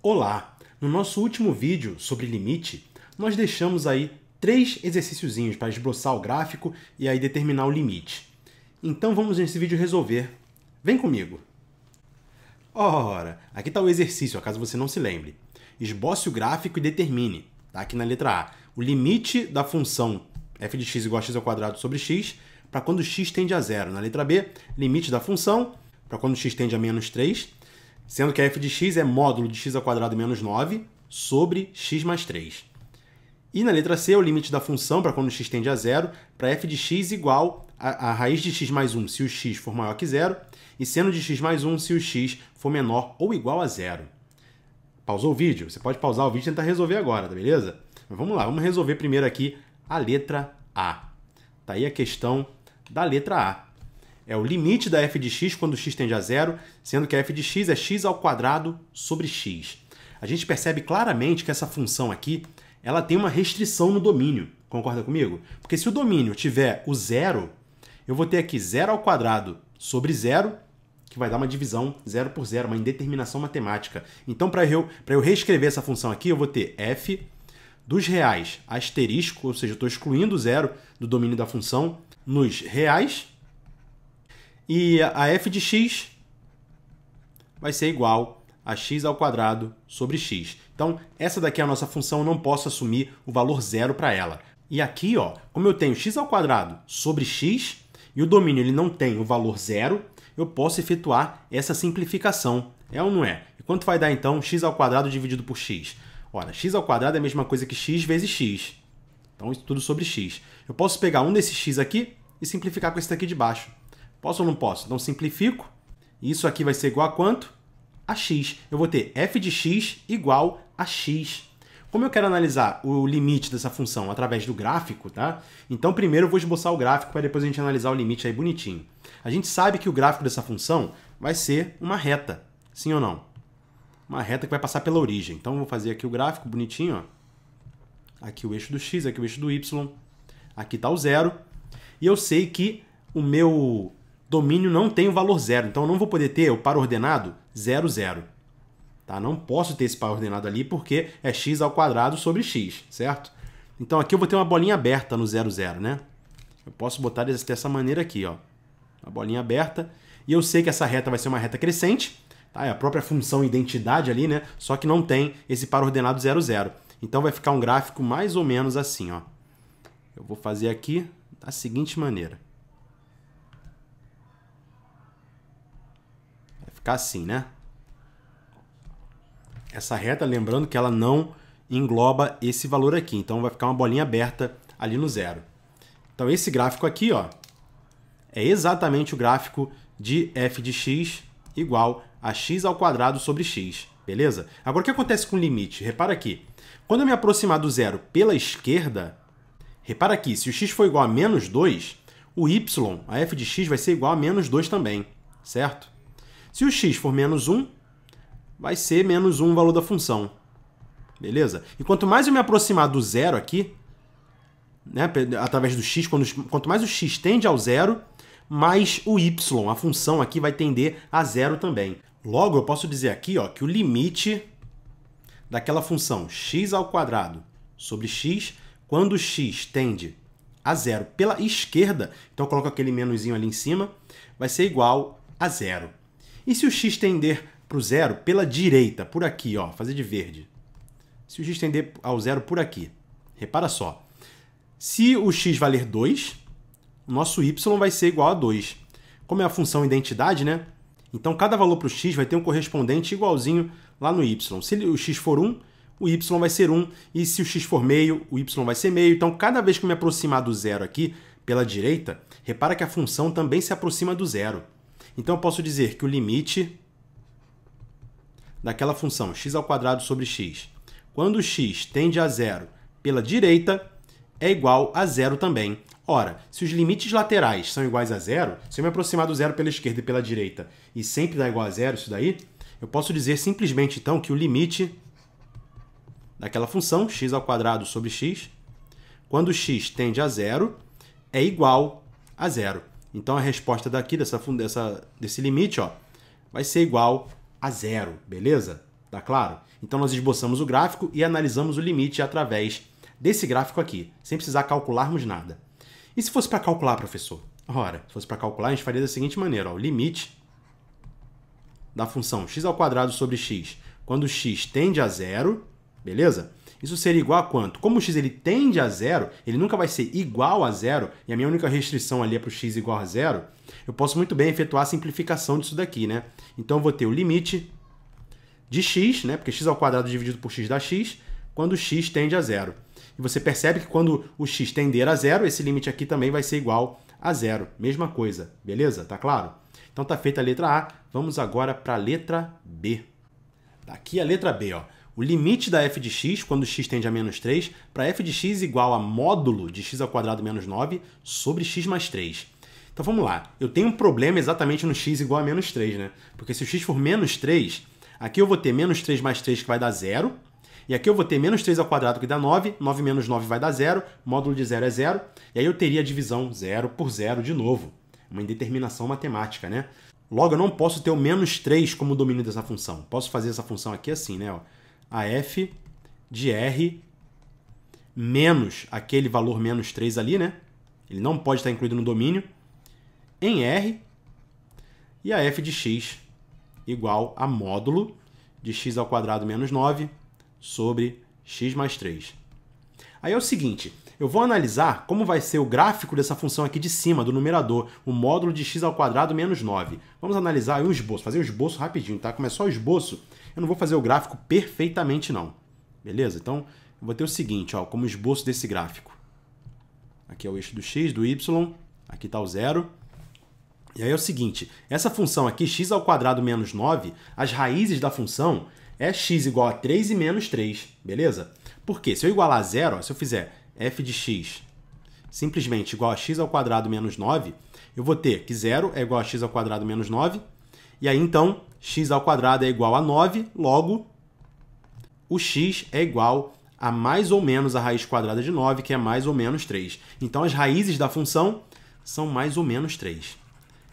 Olá! No nosso último vídeo sobre limite, nós deixamos aí três exercíciozinhos para esboçar o gráfico e aí determinar o limite. Então vamos nesse vídeo resolver. Vem comigo! Ora, aqui está o exercício, caso você não se lembre. Esboce o gráfico e determine, tá aqui na letra A, o limite da função f de x igual a x ao quadrado sobre x para quando x tende a zero. Na letra B, limite da função para quando x tende a menos 3 sendo que f de x é módulo de x ao quadrado menos 9 sobre x mais 3. E na letra C, o limite da função para quando x tende a zero, para f de x igual a, a, raiz de x mais 1 se o x for maior que zero, e seno de x mais 1 se o x for menor ou igual a zero. Pausou o vídeo? Você pode pausar o vídeo e tentar resolver agora, tá beleza? Mas vamos lá, vamos resolver primeiro aqui a letra A. Tá aí a questão da letra A é o limite da f de x quando x tende a zero, sendo que a f de x é x ao quadrado sobre x. A gente percebe claramente que essa função aqui ela tem uma restrição no domínio. Concorda comigo? Porque se o domínio tiver o zero, eu vou ter aqui zero ao quadrado sobre zero, que vai dar uma divisão zero por zero, uma indeterminação matemática. Então, para eu, eu reescrever essa função aqui, eu vou ter f dos reais asterisco, ou seja, estou excluindo o zero do domínio da função, nos reais e a f de x vai ser igual a x ao quadrado sobre x. Então, essa daqui é a nossa função, eu não posso assumir o valor zero para ela. E aqui, ó, como eu tenho x ao quadrado sobre x e o domínio ele não tem o valor zero, eu posso efetuar essa simplificação. É ou não é? E quanto vai dar então x ao quadrado dividido por x? Ora, x ao quadrado é a mesma coisa que x vezes x. Então, isso tudo sobre x. Eu posso pegar um desses x aqui e simplificar com esse daqui de baixo. Posso ou não posso? Então simplifico. Isso aqui vai ser igual a quanto? A x. Eu vou ter f de x igual a x. Como eu quero analisar o limite dessa função através do gráfico, tá? Então primeiro eu vou esboçar o gráfico para depois a gente analisar o limite aí bonitinho. A gente sabe que o gráfico dessa função vai ser uma reta, sim ou não? Uma reta que vai passar pela origem. Então eu vou fazer aqui o gráfico bonitinho, ó. Aqui o eixo do x, aqui o eixo do y, aqui está o zero. E eu sei que o meu domínio não tem o valor zero. Então eu não vou poder ter o par ordenado zero zero, Tá? Não posso ter esse par ordenado ali porque é x ao quadrado sobre x, certo? Então aqui eu vou ter uma bolinha aberta no zero zero, né? Eu posso botar dessa maneira aqui, ó. Uma bolinha aberta. E eu sei que essa reta vai ser uma reta crescente. Tá? É a própria função identidade ali, né? Só que não tem esse par ordenado zero zero, Então vai ficar um gráfico mais ou menos assim, ó. Eu vou fazer aqui da seguinte maneira. ficar assim, né? Essa reta, lembrando que ela não engloba esse valor aqui. Então vai ficar uma bolinha aberta ali no zero. Então esse gráfico aqui, ó, é exatamente o gráfico de f de x igual a x ao quadrado sobre x, beleza? Agora o que acontece com o limite? Repara aqui. Quando eu me aproximar do zero pela esquerda, repara aqui, se o x for igual a menos 2, o y, a f de x vai ser igual a menos 2 também, certo? Se o x for menos 1, vai ser menos 1 o valor da função. Beleza? E quanto mais eu me aproximar do zero aqui, né, através do x, quando, quanto mais o x tende ao zero, mais o y, a função aqui, vai tender a zero também. Logo, eu posso dizer aqui ó, que o limite daquela função x ao quadrado sobre x, quando x tende a zero pela esquerda, então eu coloco aquele menoszinho ali em cima, vai ser igual a zero. E se o x tender para o zero pela direita, por aqui, ó, fazer de verde. Se o x tender ao zero por aqui. Repara só. Se o x valer 2, o nosso y vai ser igual a 2. Como é a função identidade, né? Então cada valor para o x vai ter um correspondente igualzinho lá no y. Se o x for 1, o y vai ser 1. E se o x for meio, o y vai ser meio. Então cada vez que eu me aproximar do zero aqui, pela direita, repara que a função também se aproxima do zero. Então eu posso dizer que o limite daquela função x ao quadrado sobre x, quando x tende a zero pela direita, é igual a zero também. Ora, se os limites laterais são iguais a zero, se eu me aproximar do zero pela esquerda e pela direita e sempre dá igual a zero isso daí, eu posso dizer simplesmente então que o limite daquela função x ao quadrado sobre x, quando x tende a zero, é igual a zero. Então a resposta daqui, dessa, dessa, desse limite, ó, vai ser igual a zero, beleza? Tá claro? Então nós esboçamos o gráfico e analisamos o limite através desse gráfico aqui, sem precisar calcularmos nada. E se fosse para calcular, professor? Ora, se fosse para calcular, a gente faria da seguinte maneira, ó, o limite da função x ao quadrado sobre x, quando x tende a zero, beleza? isso seria igual a quanto? Como o x ele tende a zero, ele nunca vai ser igual a zero, e a minha única restrição ali é para o x igual a zero, eu posso muito bem efetuar a simplificação disso daqui, né? Então eu vou ter o limite de x, né? Porque x ao quadrado dividido por x dá x, quando x tende a zero. E você percebe que quando o x tender a zero, esse limite aqui também vai ser igual a zero. Mesma coisa, beleza? Tá claro? Então tá feita a letra A, vamos agora para a letra B. Tá aqui a letra B, ó o limite da f de x, quando x tende a menos 3, para f de x igual a módulo de x ao quadrado menos 9 sobre x mais 3. Então vamos lá, eu tenho um problema exatamente no x igual a menos 3, né? Porque se o x for menos 3, aqui eu vou ter menos 3 mais 3 que vai dar zero, e aqui eu vou ter menos 3 ao quadrado que dá 9, 9 menos 9 vai dar zero, módulo de zero é zero, e aí eu teria a divisão zero por zero de novo. Uma indeterminação matemática, né? Logo, eu não posso ter o menos 3 como domínio dessa função. Posso fazer essa função aqui assim, né? a f de r menos aquele valor menos 3 ali, né? Ele não pode estar incluído no domínio, em r, e a f de x igual a módulo de x ao quadrado menos 9 sobre x mais 3. Aí é o seguinte, eu vou analisar como vai ser o gráfico dessa função aqui de cima, do numerador, o módulo de x ao quadrado menos 9. Vamos analisar aí um esboço, fazer um esboço rapidinho, tá? Como é só o esboço, eu não vou fazer o gráfico perfeitamente não, beleza? Então, eu vou ter o seguinte, ó, como esboço desse gráfico. Aqui é o eixo do x, do y, aqui está o zero. E aí é o seguinte, essa função aqui, x ao quadrado menos 9, as raízes da função é x igual a 3 e menos 3, beleza? Porque se eu igualar a zero, ó, se eu fizer f de x simplesmente igual a x ao quadrado menos 9, eu vou ter que zero é igual a x ao quadrado menos 9, e aí então, x ao quadrado é igual a 9, logo o x é igual a mais ou menos a raiz quadrada de 9, que é mais ou menos 3. Então as raízes da função são mais ou menos 3.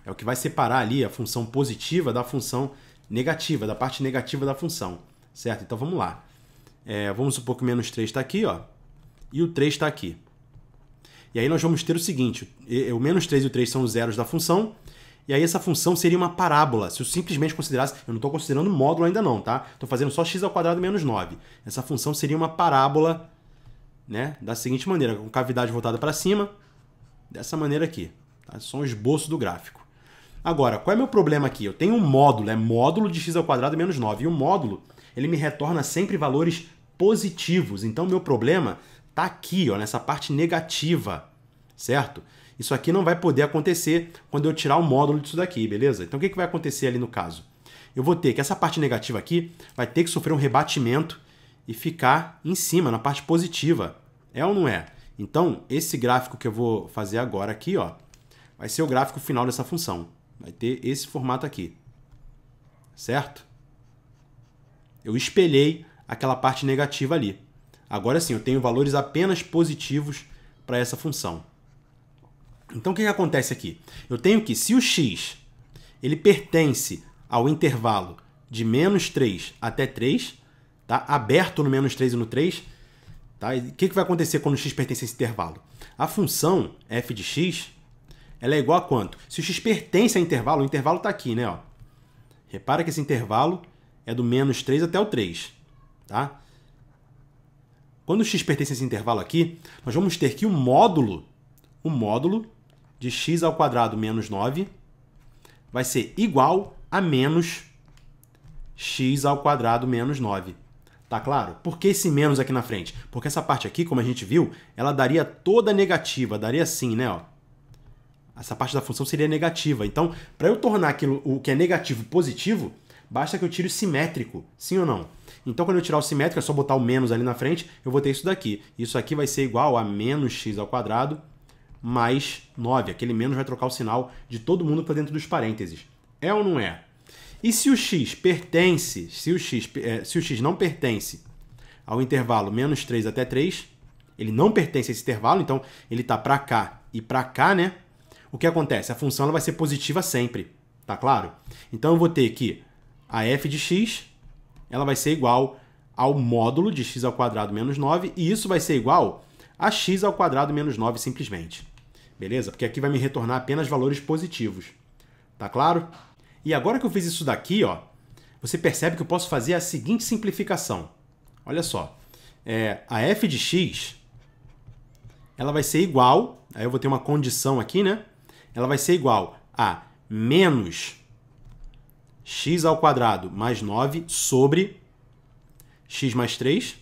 É o que vai separar ali a função positiva da função negativa, da parte negativa da função, certo? Então vamos lá. É, vamos supor que o menos 3 está aqui, ó, e o 3 está aqui. E aí nós vamos ter o seguinte, o menos 3 e o 3 são os zeros da função, e aí essa função seria uma parábola, se eu simplesmente considerasse, eu não estou considerando módulo ainda não, tá? Estou fazendo só x ao quadrado menos 9. Essa função seria uma parábola, né, da seguinte maneira, com cavidade voltada para cima, dessa maneira aqui, tá? Só um esboço do gráfico. Agora, qual é meu problema aqui? Eu tenho um módulo, é módulo de x ao quadrado menos 9, e o módulo, ele me retorna sempre valores positivos. Então meu problema está aqui, ó, nessa parte negativa, certo? Isso aqui não vai poder acontecer quando eu tirar o módulo disso daqui, beleza? Então o que, que vai acontecer ali no caso? Eu vou ter que essa parte negativa aqui vai ter que sofrer um rebatimento e ficar em cima, na parte positiva. É ou não é? Então, esse gráfico que eu vou fazer agora aqui, ó, vai ser o gráfico final dessa função. Vai ter esse formato aqui. Certo? Eu espelhei aquela parte negativa ali. Agora sim, eu tenho valores apenas positivos para essa função. Então o que, que acontece aqui? Eu tenho que, se o x ele pertence ao intervalo de menos 3 até 3, tá? aberto no menos 3 e no 3, tá? o que, que vai acontecer quando o x pertence a esse intervalo? A função f de x ela é igual a quanto? Se o x pertence a intervalo, o intervalo está aqui, né? Ó. Repara que esse intervalo é do menos 3 até o 3. Tá? Quando o x pertence a esse intervalo aqui, nós vamos ter que o módulo, o módulo de x ao quadrado menos 9 vai ser igual a menos x ao quadrado menos 9. Tá claro? Por que esse menos aqui na frente? Porque essa parte aqui, como a gente viu, ela daria toda negativa, daria assim, né? Ó. Essa parte da função seria negativa. Então, para eu tornar aquilo o que é negativo positivo, basta que eu tire o simétrico, sim ou não? Então, quando eu tirar o simétrico, é só botar o menos ali na frente, eu vou ter isso daqui. Isso aqui vai ser igual a menos x ao quadrado mais 9. Aquele menos vai trocar o sinal de todo mundo para tá dentro dos parênteses. É ou não é? E se o x pertence, se o x, é, se o x não pertence ao intervalo menos 3 até 3, ele não pertence a esse intervalo, então ele está para cá e para cá, né? O que acontece? A função ela vai ser positiva sempre, tá claro? Então eu vou ter que a f de x ela vai ser igual ao módulo de x ao quadrado menos 9 e isso vai ser igual a x ao quadrado menos 9 simplesmente beleza? Porque aqui vai me retornar apenas valores positivos, tá claro? E agora que eu fiz isso daqui, ó, você percebe que eu posso fazer a seguinte simplificação. Olha só, é, a f de x ela vai ser igual, aí eu vou ter uma condição aqui, né? Ela vai ser igual a menos x ao quadrado mais 9 sobre x mais 3.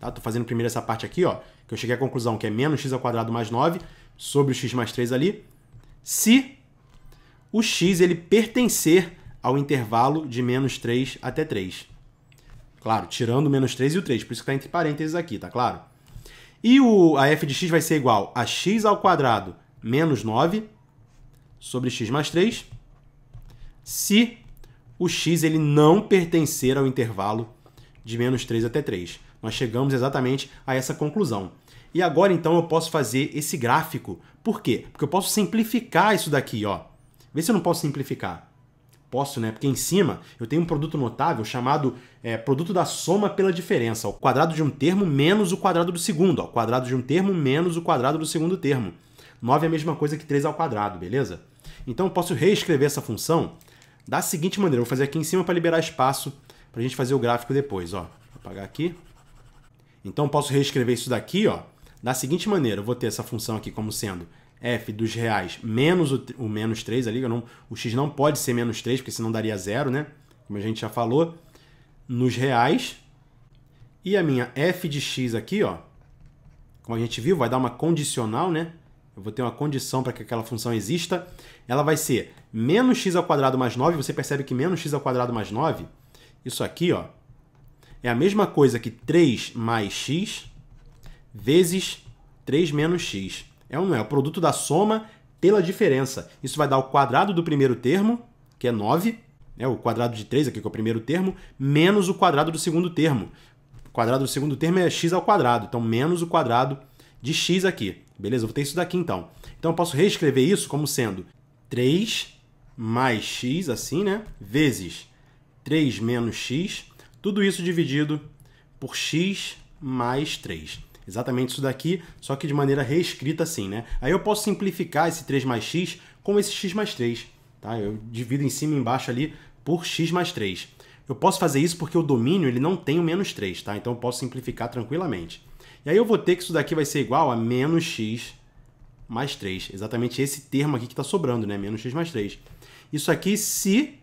Tá? Tô fazendo primeiro essa parte aqui, ó, que eu cheguei à conclusão que é menos x ao quadrado mais 9 sobre o x mais 3 ali, se o x ele pertencer ao intervalo de menos 3 até 3. Claro, tirando o menos 3 e o 3, por isso que está entre parênteses aqui, tá claro? E o, a f de x vai ser igual a x ao quadrado menos 9 sobre x mais 3, se o x ele não pertencer ao intervalo de menos 3 até 3. Nós chegamos exatamente a essa conclusão. E agora então eu posso fazer esse gráfico. Por quê? Porque eu posso simplificar isso daqui, ó. Vê se eu não posso simplificar. Posso, né? Porque em cima eu tenho um produto notável chamado é, produto da soma pela diferença. O quadrado de um termo menos o quadrado do segundo. O quadrado de um termo menos o quadrado do segundo termo. 9 é a mesma coisa que 3 ao quadrado, beleza? Então eu posso reescrever essa função da seguinte maneira. Eu vou fazer aqui em cima para liberar espaço para a gente fazer o gráfico depois. Ó. Vou apagar aqui. Então eu posso reescrever isso daqui ó, da seguinte maneira, eu vou ter essa função aqui como sendo f dos reais menos o, o menos 3 ali, não, o x não pode ser menos 3, porque senão daria zero, né? Como a gente já falou, nos reais. E a minha f de x aqui, ó, como a gente viu, vai dar uma condicional, né? Eu vou ter uma condição para que aquela função exista. Ela vai ser menos x ao quadrado mais 9. Você percebe que menos x ao quadrado mais 9, isso aqui, ó, é a mesma coisa que 3 mais x vezes 3 menos x. É ou não é? O produto da soma pela diferença. Isso vai dar o quadrado do primeiro termo, que é 9, né? o quadrado de 3 aqui, que é o primeiro termo, menos o quadrado do segundo termo. O quadrado do segundo termo é x ao quadrado, então menos o quadrado de x aqui. Beleza? vou ter isso daqui então. Então eu posso reescrever isso como sendo 3 mais x, assim, né? Vezes 3 menos x, tudo isso dividido por x mais 3. Exatamente isso daqui, só que de maneira reescrita assim, né? Aí eu posso simplificar esse 3 mais x com esse x mais 3, tá? Eu divido em cima e embaixo ali por x mais 3. Eu posso fazer isso porque o domínio ele não tem o menos 3, tá? Então eu posso simplificar tranquilamente. E aí eu vou ter que isso daqui vai ser igual a menos x mais 3. Exatamente esse termo aqui que está sobrando, né? Menos x mais 3. Isso aqui se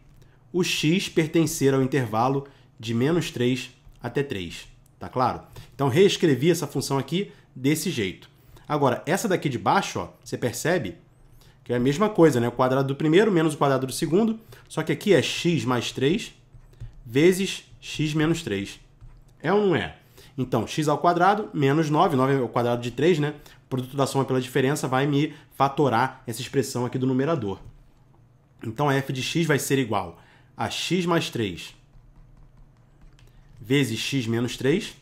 o x pertencer ao intervalo de menos 3 até 3. Tá claro? Então reescrevi essa função aqui desse jeito. Agora, essa daqui de baixo, ó, você percebe que é a mesma coisa, né? O quadrado do primeiro menos o quadrado do segundo, só que aqui é x mais 3 vezes x menos 3. É ou não é? Então, x ao quadrado menos 9, 9 é o quadrado de 3, né? O produto da soma pela diferença vai me fatorar essa expressão aqui do numerador. Então, a f de x vai ser igual a x mais 3 vezes x menos 3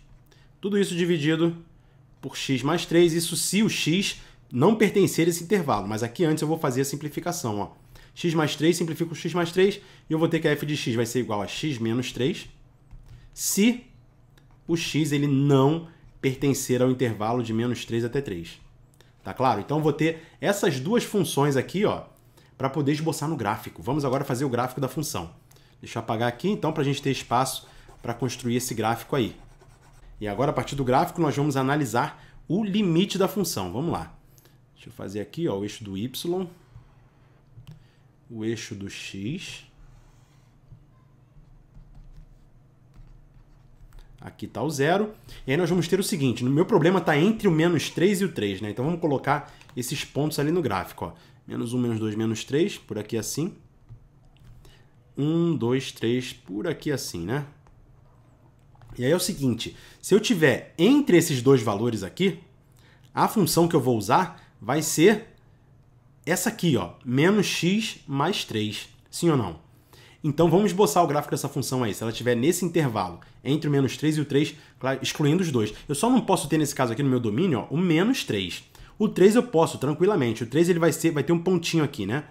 tudo isso dividido por x mais 3, isso se o x não pertencer a esse intervalo. Mas aqui antes eu vou fazer a simplificação. Ó. x mais 3 simplifica com x mais 3 e eu vou ter que a f de x vai ser igual a x menos 3 se o x ele não pertencer ao intervalo de menos 3 até 3. Tá claro? Então eu vou ter essas duas funções aqui ó, para poder esboçar no gráfico. Vamos agora fazer o gráfico da função. Deixa eu apagar aqui então para a gente ter espaço para construir esse gráfico aí. E agora, a partir do gráfico, nós vamos analisar o limite da função. Vamos lá. Deixa eu fazer aqui ó, o eixo do y, o eixo do x. Aqui está o zero. E aí nós vamos ter o seguinte, no meu problema está entre o menos 3 e o 3, né? Então vamos colocar esses pontos ali no gráfico. Ó. Menos 1, menos 2, menos 3, por aqui assim. 1, 2, 3, por aqui assim, né? E aí é o seguinte, se eu tiver entre esses dois valores aqui, a função que eu vou usar vai ser essa aqui, ó, menos x mais 3, sim ou não? Então vamos esboçar o gráfico dessa função aí, se ela estiver nesse intervalo, entre o menos 3 e o 3, excluindo os dois. Eu só não posso ter nesse caso aqui no meu domínio ó, o menos 3. O 3 eu posso tranquilamente, o 3 ele vai, ser, vai ter um pontinho aqui, né?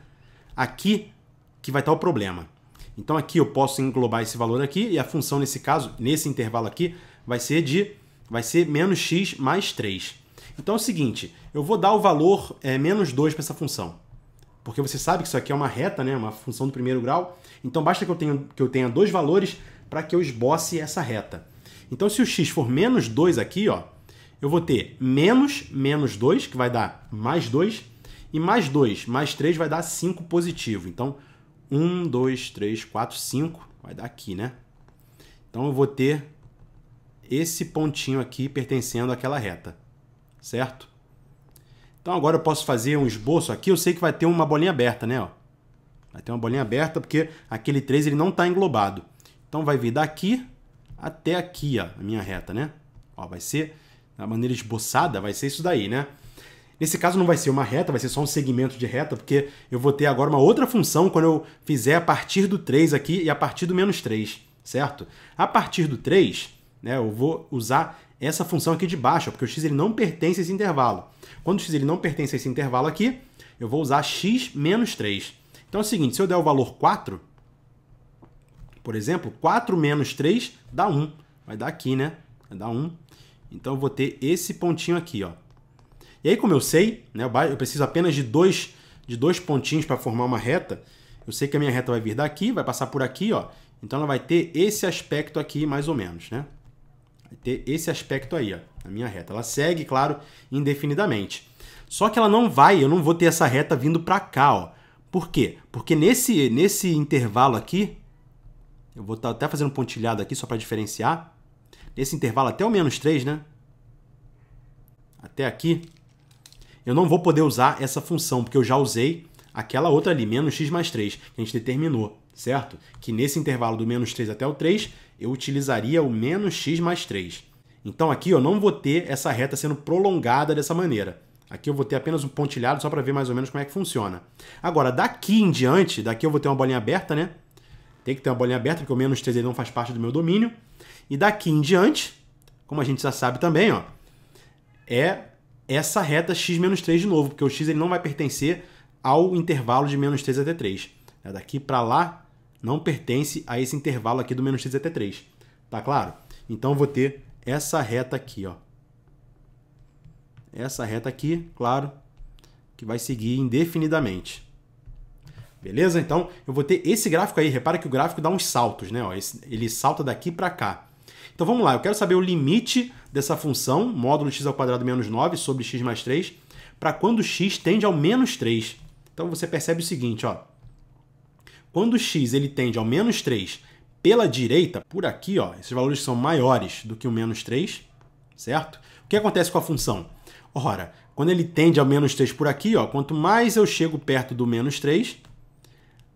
Aqui que vai estar o problema. Então aqui eu posso englobar esse valor aqui e a função nesse caso, nesse intervalo aqui, vai ser de vai ser menos x mais 3. Então é o seguinte, eu vou dar o valor é, menos 2 para essa função. Porque você sabe que isso aqui é uma reta, né? uma função do primeiro grau. Então basta que eu tenha, que eu tenha dois valores para que eu esboce essa reta. Então se o x for menos 2 aqui, ó, eu vou ter menos menos 2, que vai dar mais 2, e mais 2 mais 3 vai dar 5 positivo. Então 1, 2, 3, 4, 5, vai dar aqui, né? Então eu vou ter esse pontinho aqui pertencendo àquela reta, certo? Então agora eu posso fazer um esboço aqui, eu sei que vai ter uma bolinha aberta, né? Ó. Vai ter uma bolinha aberta porque aquele 3 ele não está englobado. Então vai vir daqui até aqui ó, a minha reta, né? Ó, vai ser, da maneira esboçada, vai ser isso daí, né? Nesse caso não vai ser uma reta, vai ser só um segmento de reta, porque eu vou ter agora uma outra função quando eu fizer a partir do 3 aqui e a partir do menos 3, certo? A partir do 3, né, eu vou usar essa função aqui de baixo, porque o x ele não pertence a esse intervalo. Quando o x ele não pertence a esse intervalo aqui, eu vou usar x menos 3. Então é o seguinte, se eu der o valor 4, por exemplo, 4 menos 3 dá 1. Vai dar aqui, né? Vai dar 1. Então eu vou ter esse pontinho aqui, ó. E aí, como eu sei, né, eu preciso apenas de dois, de dois pontinhos para formar uma reta. Eu sei que a minha reta vai vir daqui, vai passar por aqui, ó. Então ela vai ter esse aspecto aqui, mais ou menos, né? Vai ter esse aspecto aí, ó, a minha reta. Ela segue, claro, indefinidamente. Só que ela não vai, eu não vou ter essa reta vindo para cá, ó. Por quê? Porque nesse, nesse intervalo aqui, eu vou estar tá até fazendo um pontilhado aqui só para diferenciar. Nesse intervalo até o menos 3, né? Até aqui, eu não vou poder usar essa função, porque eu já usei aquela outra ali, menos x mais 3, que a gente determinou, certo? Que nesse intervalo do menos 3 até o 3, eu utilizaria o menos x mais 3. Então aqui eu não vou ter essa reta sendo prolongada dessa maneira. Aqui eu vou ter apenas um pontilhado só para ver mais ou menos como é que funciona. Agora, daqui em diante, daqui eu vou ter uma bolinha aberta, né? Tem que ter uma bolinha aberta, porque o menos 3 aí não faz parte do meu domínio. E daqui em diante, como a gente já sabe também, ó, é essa reta x menos 3 de novo, porque o x ele não vai pertencer ao intervalo de menos 3 até 3. É, daqui para lá não pertence a esse intervalo aqui do menos 3 até 3. Tá claro? Então eu vou ter essa reta aqui, ó. Essa reta aqui, claro, que vai seguir indefinidamente. Beleza? Então eu vou ter esse gráfico aí. Repara que o gráfico dá uns saltos, né? Ó, ele salta daqui para cá. Então vamos lá, eu quero saber o limite dessa função, módulo x ao quadrado menos 9 sobre x mais 3, para quando x tende ao menos 3. Então você percebe o seguinte, ó. Quando x ele tende ao menos 3 pela direita, por aqui, ó, esses valores são maiores do que o menos 3, certo? O que acontece com a função? Ora, quando ele tende ao menos 3 por aqui, ó, quanto mais eu chego perto do menos 3,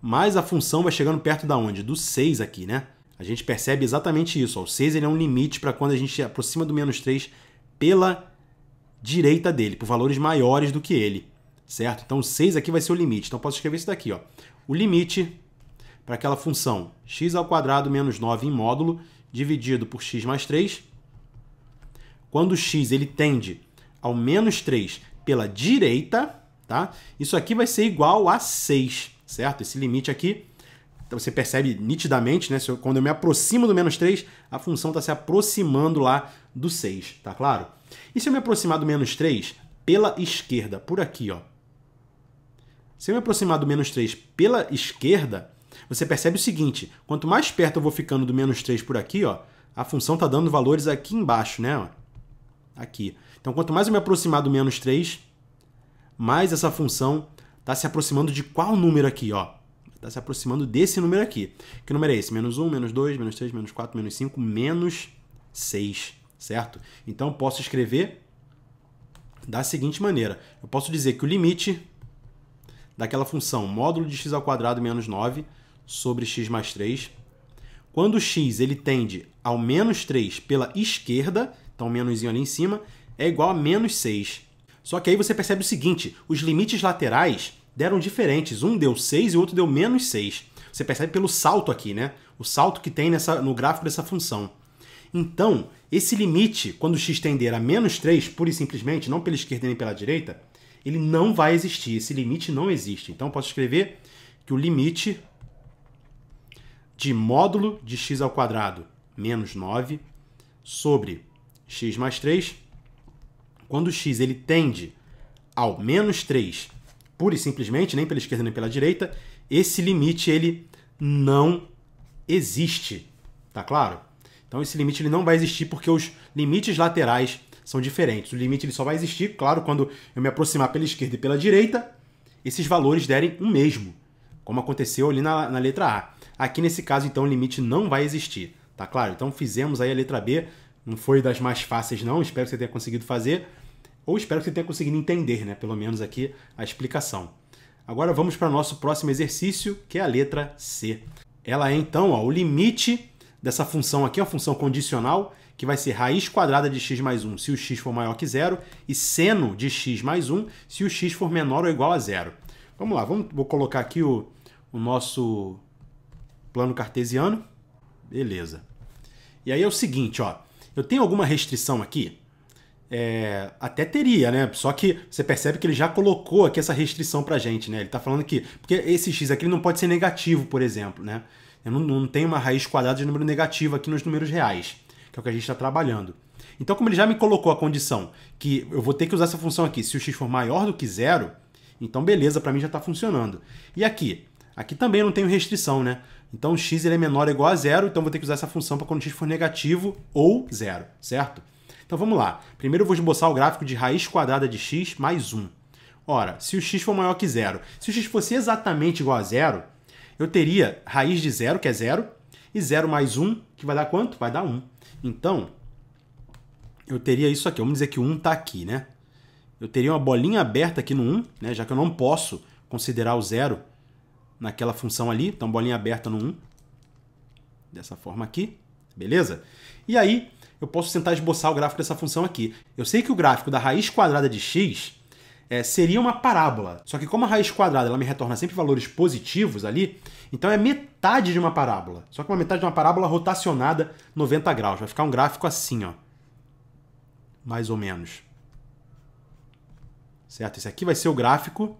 mais a função vai chegando perto da onde? Do 6 aqui, né? a gente percebe exatamente isso. Ó. O 6 ele é um limite para quando a gente aproxima do menos 3 pela direita dele, por valores maiores do que ele, certo? Então, o 6 aqui vai ser o limite. Então, posso escrever isso daqui. Ó. O limite para aquela função x ao quadrado menos 9 em módulo dividido por x mais 3. Quando o x ele tende ao menos 3 pela direita, tá? isso aqui vai ser igual a 6, certo? Esse limite aqui então você percebe nitidamente, né? Eu, quando eu me aproximo do menos 3, a função está se aproximando lá do 6, tá claro? E se eu me aproximar do menos 3 pela esquerda, por aqui, ó. Se eu me aproximar do menos 3 pela esquerda, você percebe o seguinte, quanto mais perto eu vou ficando do menos 3 por aqui, ó, a função está dando valores aqui embaixo, né? Aqui. Então, quanto mais eu me aproximar do menos 3, mais essa função está se aproximando de qual número aqui, ó? está se aproximando desse número aqui. Que número é esse? Menos 1, menos 2, menos 3, menos 4, menos 5, menos 6, certo? Então, posso escrever da seguinte maneira. Eu posso dizer que o limite daquela função módulo de x ao quadrado menos 9 sobre x mais 3, quando x ele tende ao menos 3 pela esquerda, então o menos ali em cima, é igual a menos 6. Só que aí você percebe o seguinte, os limites laterais deram diferentes. Um deu 6 e o outro deu menos 6. Você percebe pelo salto aqui, né? O salto que tem nessa, no gráfico dessa função. Então, esse limite, quando x tender a menos 3, pura e simplesmente, não pela esquerda nem pela direita, ele não vai existir. Esse limite não existe. Então, posso escrever que o limite de módulo de x ao quadrado menos 9 sobre x mais 3, quando x ele tende ao menos 3 pura e simplesmente, nem pela esquerda nem pela direita, esse limite ele não existe, tá claro? Então esse limite ele não vai existir porque os limites laterais são diferentes. O limite ele só vai existir, claro, quando eu me aproximar pela esquerda e pela direita, esses valores derem o mesmo, como aconteceu ali na, na letra A. Aqui nesse caso, então, o limite não vai existir, tá claro? Então fizemos aí a letra B, não foi das mais fáceis não, espero que você tenha conseguido fazer. Ou espero que você tenha conseguido entender, né? pelo menos aqui, a explicação. Agora vamos para o nosso próximo exercício, que é a letra C. Ela é, então, ó, o limite dessa função aqui, é uma função condicional, que vai ser raiz quadrada de x mais 1 se o x for maior que zero, e seno de x mais 1 se o x for menor ou igual a zero. Vamos lá, vamos, vou colocar aqui o, o nosso plano cartesiano. Beleza. E aí é o seguinte, ó, eu tenho alguma restrição aqui? É, até teria, né? Só que você percebe que ele já colocou aqui essa restrição pra gente, né? Ele tá falando que. Porque esse x aqui não pode ser negativo, por exemplo, né? Eu não, não tem uma raiz quadrada de número negativo aqui nos números reais, que é o que a gente está trabalhando. Então, como ele já me colocou a condição que eu vou ter que usar essa função aqui se o x for maior do que zero, então beleza, para mim já está funcionando. E aqui? Aqui também não tenho restrição, né? Então, x ele é menor ou igual a zero, então vou ter que usar essa função para quando x for negativo ou zero, certo? Então vamos lá. Primeiro eu vou esboçar o gráfico de raiz quadrada de x mais 1. Ora, se o x for maior que zero, se o x fosse exatamente igual a zero, eu teria raiz de zero, que é zero, e zero mais 1, que vai dar quanto? Vai dar 1. Então, eu teria isso aqui. Vamos dizer que o 1 está aqui, né? Eu teria uma bolinha aberta aqui no 1, né? já que eu não posso considerar o zero naquela função ali. Então, bolinha aberta no 1, dessa forma aqui, beleza? E aí, eu posso tentar esboçar o gráfico dessa função aqui. Eu sei que o gráfico da raiz quadrada de x é, seria uma parábola. Só que como a raiz quadrada ela me retorna sempre valores positivos ali, então é metade de uma parábola. Só que uma metade de uma parábola rotacionada 90 graus. Vai ficar um gráfico assim, ó. Mais ou menos. Certo? Esse aqui vai ser o gráfico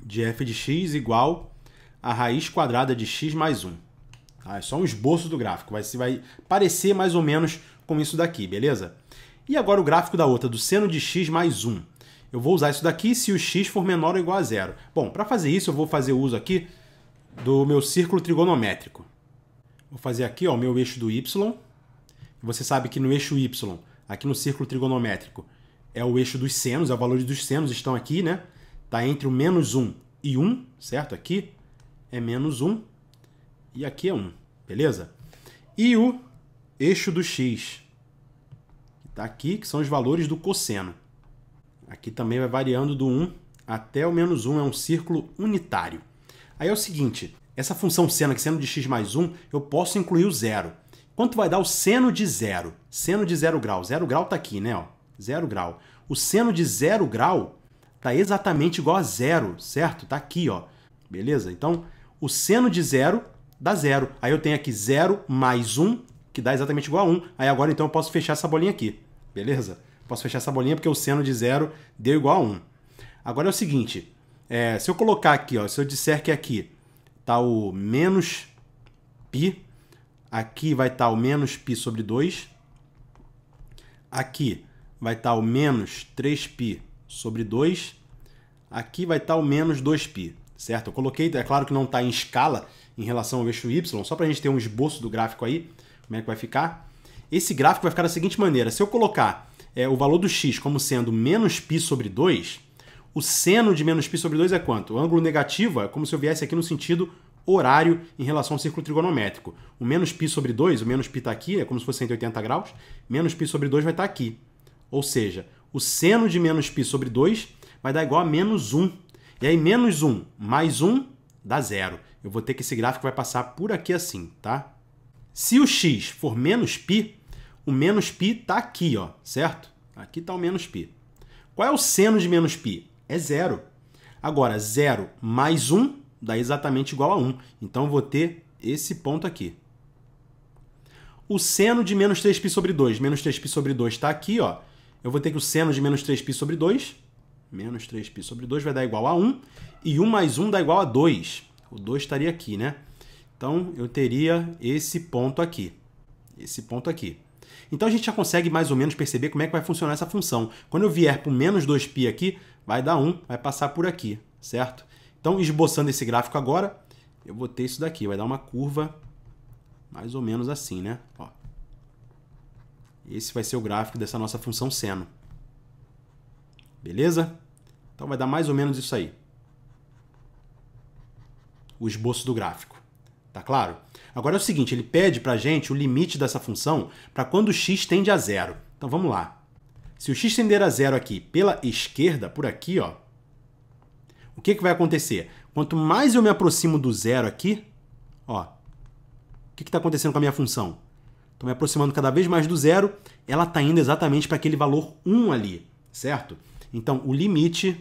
de f de x igual a raiz quadrada de x mais 1. Ah, é só um esboço do gráfico, vai, vai parecer mais ou menos com isso daqui, beleza? E agora o gráfico da outra, do seno de x mais 1. Eu vou usar isso daqui se o x for menor ou igual a zero. Bom, para fazer isso eu vou fazer uso aqui do meu círculo trigonométrico. Vou fazer aqui ó, o meu eixo do y. Você sabe que no eixo y, aqui no círculo trigonométrico, é o eixo dos senos, é o valor dos senos, estão aqui, né? Está entre o menos 1 e 1, certo? Aqui é menos 1 e aqui é 1, beleza? E o eixo do x, que está aqui, que são os valores do cosseno. Aqui também vai variando do 1 até o menos 1, é um círculo unitário. Aí é o seguinte, essa função seno, que seno de x mais 1, eu posso incluir o zero. Quanto vai dar o seno de zero? Seno de zero grau. Zero grau está aqui, né? Ó, zero grau. O seno de zero grau está exatamente igual a zero, certo? Está aqui, ó. Beleza? Então, o seno de zero dá zero. Aí eu tenho aqui zero mais um, que dá exatamente igual a um. Aí agora então eu posso fechar essa bolinha aqui, beleza? Posso fechar essa bolinha porque o seno de zero deu igual a um. Agora é o seguinte, é, se eu colocar aqui, ó, se eu disser que aqui tá o menos π, aqui vai estar tá o menos π sobre 2, aqui vai estar tá o menos 3π sobre 2, aqui vai estar tá o menos 2π certo? Eu coloquei, é claro que não está em escala em relação ao eixo Y, só para a gente ter um esboço do gráfico aí, como é que vai ficar. Esse gráfico vai ficar da seguinte maneira, se eu colocar é, o valor do x como sendo menos π sobre 2, o seno de menos π sobre 2 é quanto? O ângulo negativo é como se eu viesse aqui no sentido horário em relação ao círculo trigonométrico. O menos π sobre 2, o menos π está aqui, é como se fosse 180 graus, menos π sobre 2 vai estar tá aqui. Ou seja, o seno de menos π sobre 2 vai dar igual a menos 1 e aí, menos 1 mais 1 dá zero. Eu vou ter que esse gráfico vai passar por aqui assim, tá? Se o x for menos π, o menos π está aqui, ó, certo? Aqui está o menos π. Qual é o seno de menos π? É zero. Agora, zero mais 1 dá exatamente igual a 1. Então, eu vou ter esse ponto aqui. O seno de menos 3π sobre 2. Menos 3π sobre 2 está aqui, ó. Eu vou ter que o seno de menos 3π sobre 2 menos 3π sobre 2 vai dar igual a 1, e 1 mais 1 dá igual a 2. O 2 estaria aqui, né? Então, eu teria esse ponto aqui, esse ponto aqui. Então, a gente já consegue mais ou menos perceber como é que vai funcionar essa função. Quando eu vier para o menos 2π aqui, vai dar 1, vai passar por aqui, certo? Então, esboçando esse gráfico agora, eu vou ter isso daqui, vai dar uma curva mais ou menos assim, né? Ó. Esse vai ser o gráfico dessa nossa função seno. Beleza? Então vai dar mais ou menos isso aí. O esboço do gráfico. Tá claro? Agora é o seguinte, ele pede para gente o limite dessa função para quando x tende a zero. Então vamos lá. Se o x tender a zero aqui pela esquerda, por aqui, ó, o que, que vai acontecer? Quanto mais eu me aproximo do zero aqui, ó, o que está acontecendo com a minha função? Estou me aproximando cada vez mais do zero, ela está indo exatamente para aquele valor 1 ali, certo? Então, o limite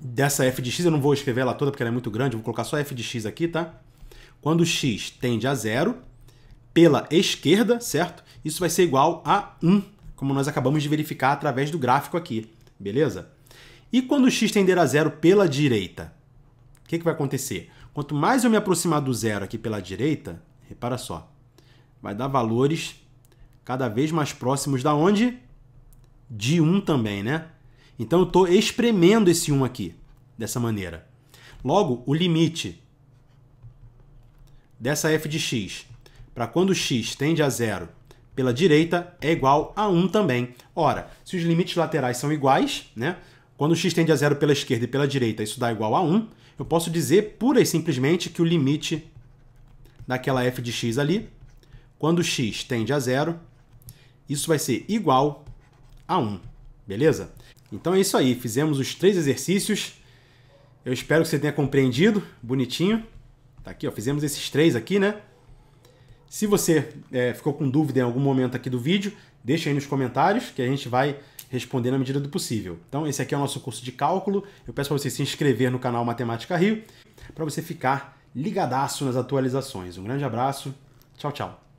dessa f de x, eu não vou escrever ela toda porque ela é muito grande, vou colocar só f de x aqui, tá? Quando x tende a zero, pela esquerda, certo? Isso vai ser igual a 1, como nós acabamos de verificar através do gráfico aqui, beleza? E quando x tender a zero pela direita, o que, que vai acontecer? Quanto mais eu me aproximar do zero aqui pela direita, repara só, vai dar valores cada vez mais próximos da onde? De 1 também, né? Então eu estou espremendo esse 1 aqui, dessa maneira. Logo, o limite dessa f de x para quando x tende a zero pela direita é igual a 1 também. Ora, se os limites laterais são iguais, né? quando x tende a zero pela esquerda e pela direita isso dá igual a 1, eu posso dizer pura e simplesmente que o limite daquela f de x ali, quando x tende a zero, isso vai ser igual a 1, beleza? Então é isso aí, fizemos os três exercícios. Eu espero que você tenha compreendido, bonitinho. Tá aqui, ó, fizemos esses três aqui, né? Se você é, ficou com dúvida em algum momento aqui do vídeo, deixa aí nos comentários que a gente vai responder na medida do possível. Então esse aqui é o nosso curso de cálculo. Eu peço para você se inscrever no canal Matemática Rio para você ficar ligadaço nas atualizações. Um grande abraço, tchau, tchau.